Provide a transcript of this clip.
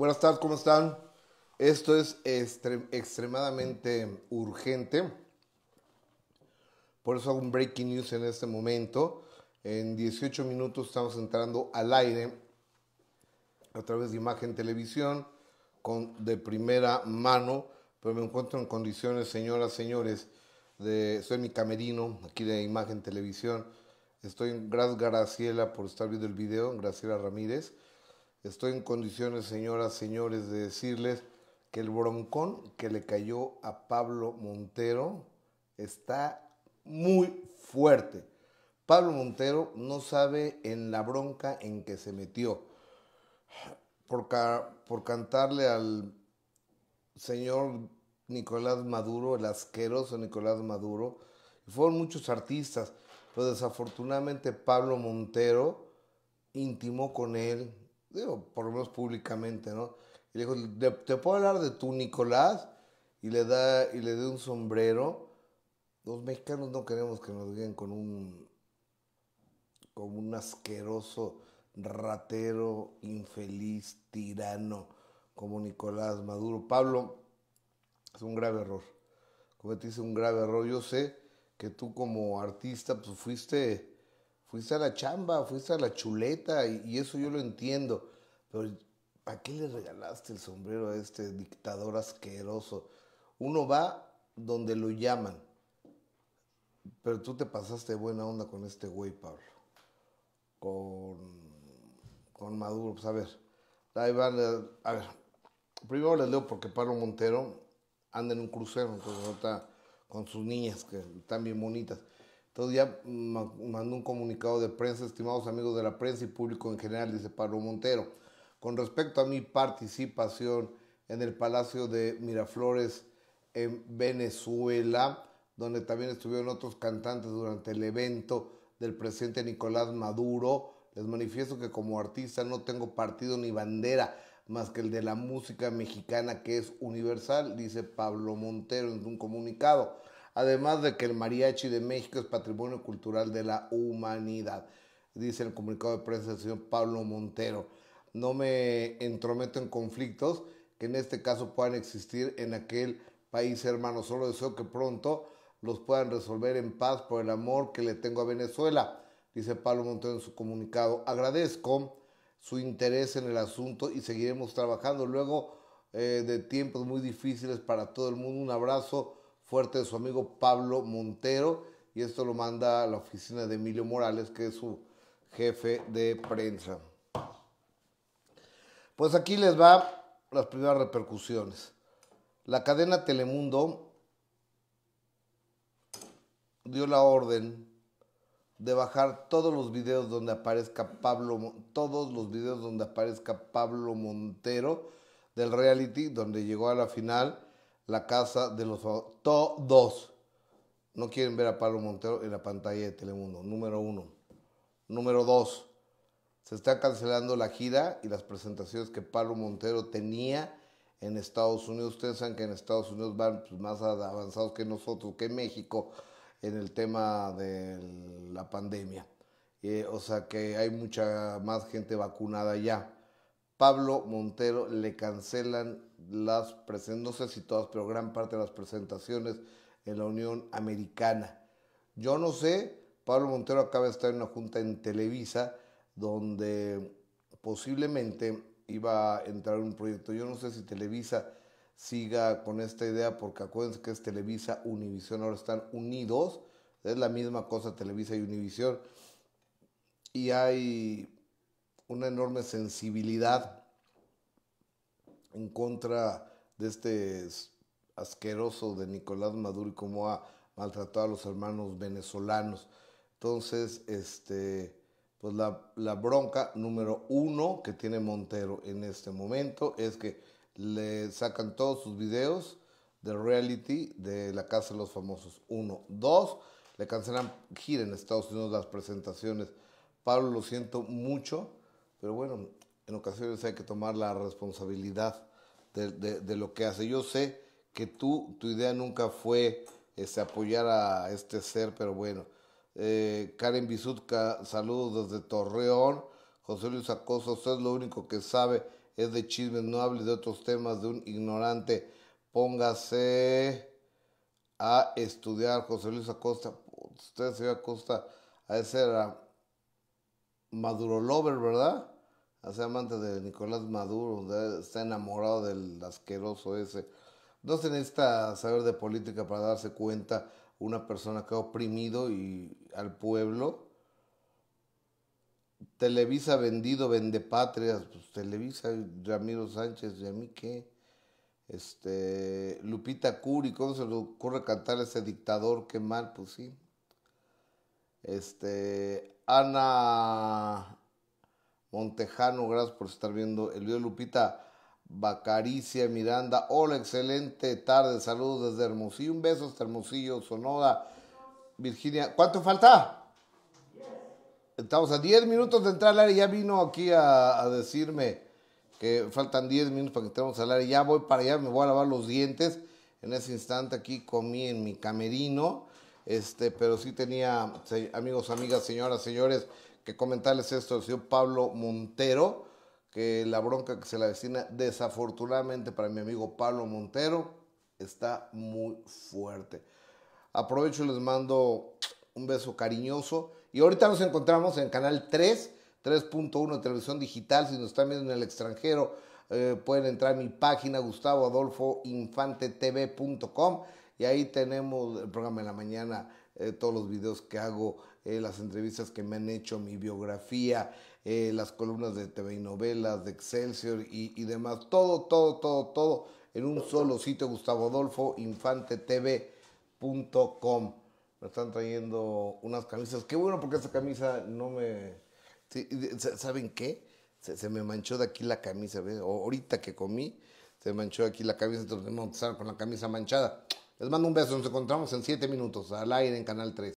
Buenas tardes, ¿cómo están? Esto es extremadamente urgente. Por eso hago un breaking news en este momento. En 18 minutos estamos entrando al aire a través de imagen televisión con, de primera mano. Pero me encuentro en condiciones, señoras, señores, de, soy mi camerino aquí de imagen televisión. Estoy en Graciela por estar viendo el video, Graciela Ramírez. Estoy en condiciones, señoras, señores, de decirles que el broncón que le cayó a Pablo Montero está muy fuerte. Pablo Montero no sabe en la bronca en que se metió por, por cantarle al señor Nicolás Maduro, el asqueroso Nicolás Maduro. Fueron muchos artistas, pero desafortunadamente Pablo Montero intimó con él, digo, por lo menos públicamente, ¿no? Y le dijo, ¿te, puedo hablar de tú, Nicolás? Y le da, y le da un sombrero. Los mexicanos no queremos que nos digan con un, con un asqueroso ratero, infeliz, tirano, como Nicolás Maduro. Pablo, es un grave error. Cometiste un grave error. Yo sé que tú como artista pues, fuiste fuiste a la chamba, fuiste a la chuleta y, eso yo lo entiendo, pero ¿a qué le regalaste el sombrero a este dictador asqueroso? Uno va donde lo llaman, pero tú te pasaste buena onda con este güey, Pablo, con, con Maduro, pues a ver, ahí van, eh, a ver, primero les leo porque Pablo Montero anda en un crucero, entonces está con sus niñas que están bien bonitas. Entonces ya mandó un comunicado de prensa, estimados amigos de la prensa y público en general, dice Pablo Montero. Con respecto a mi participación en el Palacio de Miraflores en Venezuela, donde también estuvieron otros cantantes durante el evento del presidente Nicolás Maduro, les manifiesto que como artista no tengo partido ni bandera más que el de la música mexicana que es universal, dice Pablo Montero en un comunicado además de que el mariachi de México es patrimonio cultural de la humanidad, dice el comunicado de prensa del señor Pablo Montero. No me entrometo en conflictos que en este caso puedan existir en aquel país hermano. Solo deseo que pronto los puedan resolver en paz por el amor que le tengo a Venezuela, dice Pablo Montero en su comunicado. Agradezco su interés en el asunto y seguiremos trabajando luego eh, de tiempos muy difíciles para todo el mundo. Un abrazo fuerte de su amigo Pablo Montero y esto lo manda a la oficina de Emilio Morales, que es su jefe de prensa. Pues aquí les va las primeras repercusiones. La cadena Telemundo dio la orden de bajar todos los videos donde aparezca Pablo todos los videos donde aparezca Pablo Montero del reality donde llegó a la final la casa de los todos. No quieren ver a Pablo Montero en la pantalla de Telemundo, número uno. Número dos, se está cancelando la gira y las presentaciones que Pablo Montero tenía en Estados Unidos. Ustedes saben que en Estados Unidos van pues, más avanzados que nosotros, que México, en el tema de la pandemia. Eh, o sea que hay mucha más gente vacunada ya. Pablo Montero le cancelan las presentaciones, no sé si todas, pero gran parte de las presentaciones en la Unión Americana. Yo no sé, Pablo Montero acaba de estar en una junta en Televisa donde posiblemente iba a entrar un proyecto. Yo no sé si Televisa siga con esta idea porque acuérdense que es Televisa, Univisión, ahora están unidos. Es la misma cosa Televisa y Univisión. Y hay una enorme sensibilidad en contra de este asqueroso de Nicolás Maduro y cómo ha maltratado a los hermanos venezolanos. Entonces, este, pues la, bronca número uno que tiene Montero en este momento es que le sacan todos sus videos de reality de la Casa de los Famosos. Uno. Dos, le cancelan gira en Estados Unidos las presentaciones. Pablo, lo siento mucho pero bueno, en ocasiones hay que tomar la responsabilidad de, lo que hace. Yo sé que tú, tu idea nunca fue este, apoyar a este ser, pero bueno. Eh, Karen Bizutka, saludos desde Torreón. José Luis Acosta, usted lo único que sabe es de chismes, no hable de otros temas de un ignorante. Póngase a estudiar, José Luis Acosta. Usted, señor Acosta, a ese era Maduro Lover, ¿verdad? Hace amante de Nicolás Maduro, está enamorado del asqueroso ese. No se necesita saber de política para darse cuenta una persona que ha oprimido y al pueblo. Televisa vendido, vende patrias, pues Televisa, Ramiro Sánchez, ¿y a mí qué? Este, Lupita Curi, ¿cómo se le ocurre cantar a ese dictador? Qué mal, pues sí. Este, Ana Montejano, gracias por estar viendo el video. Lupita Bacaricia Miranda, hola, excelente tarde, saludos desde Hermosillo, un beso hasta Hermosillo, Sonora, Virginia. ¿Cuánto falta? Estamos a 10 minutos de entrar al área, ya vino aquí a, decirme que faltan 10 minutos para que entremos al área, ya voy para allá, me voy a lavar los dientes. En ese instante aquí comí en mi camerino este, pero sí tenía, amigos, amigas, señoras, señores, que comentarles esto del señor Pablo Montero, que la bronca que se la destina desafortunadamente para mi amigo Pablo Montero, está muy fuerte. Aprovecho y les mando un beso cariñoso. Y ahorita nos encontramos en Canal 3, 3.1 de televisión digital. Si nos están viendo en el extranjero, eh, pueden entrar a mi página gustavoadolfoinfantetv.com y ahí tenemos el programa de la mañana, eh, todos los videos que hago, eh, las entrevistas que me han hecho, mi biografía, eh, las columnas de TV y novelas, de Excelsior y, demás. Todo, todo, todo, todo en un solo sitio, Gustavo Adolfo, infantetv.com. Me están trayendo unas camisas. Qué bueno, porque esta camisa no me... ¿Saben qué? Se, me manchó de aquí la camisa. Ahorita que comí, se manchó aquí la camisa. Entonces me que con la camisa manchada. Les mando un beso, nos encontramos en 7 minutos al aire en Canal 3.